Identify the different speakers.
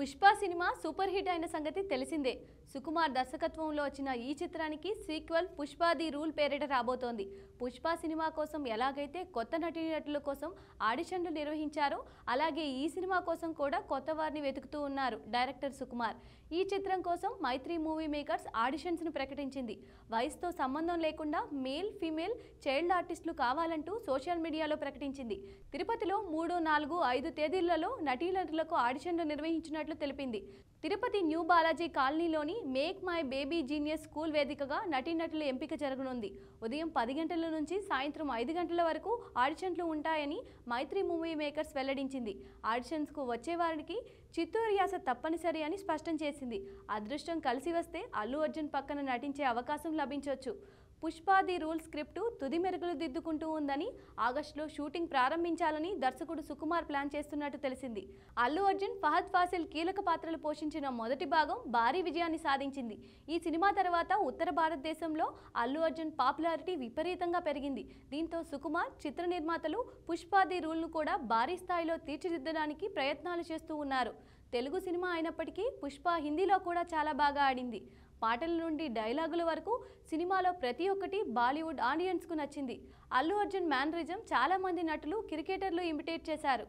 Speaker 1: Pushpa cinema super hit అయిన సంగతి తెలిసిందే సుకుమార్ దర్శకత్వంలో వచ్చిన ఈ చిత్రానికి సీక్వెల్ పుష్ప ది రూల్ పేరిట రాబోతోంది పుష్ప సినిమా కోసం ఎలాగైతే కొత్త నటీనటుల కోసం ఆడిషన్లు నిర్వహించారో అలాగే ఈ సినిమా కోసం కూడా కొత్త వారిని వెతుకుతూ ఉన్నారు డైరెక్టర్ సుకుమార్ ఈ చిత్రం కోసం మైత్రి మూవీ మేకర్స్ ఆడిషన్స్ను ప్రకటించింది వయసుతో సంబంధం లేకుండా మేల్ ఫీమేల్ చైల్డ్ ఆర్టిస్టులు కావాలంటూ సోషల్ మీడియాలో ప్రకటించింది తిరుపతిలో మూడు నాలుగు ఐదు తేదీలలో నటీనటులకు ఆడిషన్లు నిర్వహించినట్లు చేస్తున్నట్లు తెలిపింది తిరుపతి న్యూ బాలాజీ కాలనీలోని make my baby genius school వేదికగా నటీనటుల ఎంపిక జరగనుంది ఉదయం పది గంటల నుంచి సాయంత్రం ఐదు గంటల వరకు ఆడిషన్లు ఉంటాయని మైత్రి మూవీ మేకర్స్ వెల్లడించింది ఆడిషన్స్కు వచ్చే వారికి చిత్తూరు యాస తప్పనిసరి అని స్పష్టం చేసింది అదృష్టం కలిసి వస్తే అల్లు అర్జున్ పక్కన నటించే అవకాశం లభించవచ్చు పుష్పాది రూల్ స్క్రిప్టు తుది మెరుగులు దిద్దుకుంటూ ఉందని ఆగస్టులో షూటింగ్ ప్రారంభించాలని దర్శకుడు సుకుమార్ ప్లాన్ చేస్తున్నట్టు తెలిసింది అల్లు అర్జున్ ఫహద్ ఫాసిల్ కీలక పాత్రలు పోషించిన మొదటి భాగం భారీ విజయాన్ని సాధించింది ఈ సినిమా తర్వాత ఉత్తర భారతదేశంలో అల్లు అర్జున్ పాపులారిటీ విపరీతంగా పెరిగింది దీంతో సుకుమార్ చిత్ర నిర్మాతలు పుష్పాది రూల్ను కూడా భారీ స్థాయిలో తీర్చిదిద్దడానికి ప్రయత్నాలు చేస్తూ ఉన్నారు తెలుగు సినిమా అయినప్పటికీ పుష్ప హిందీలో కూడా చాలా బాగా ఆడింది పాటల నుండి డైలాగుల వరకు సినిమాలో ప్రతి ఒక్కటి బాలీవుడ్ ఆడియన్స్కు నచ్చింది అల్లు అర్జున్ మేనరిజం చాలామంది నటులు క్రికెటర్లు ఇమిటేట్ చేశారు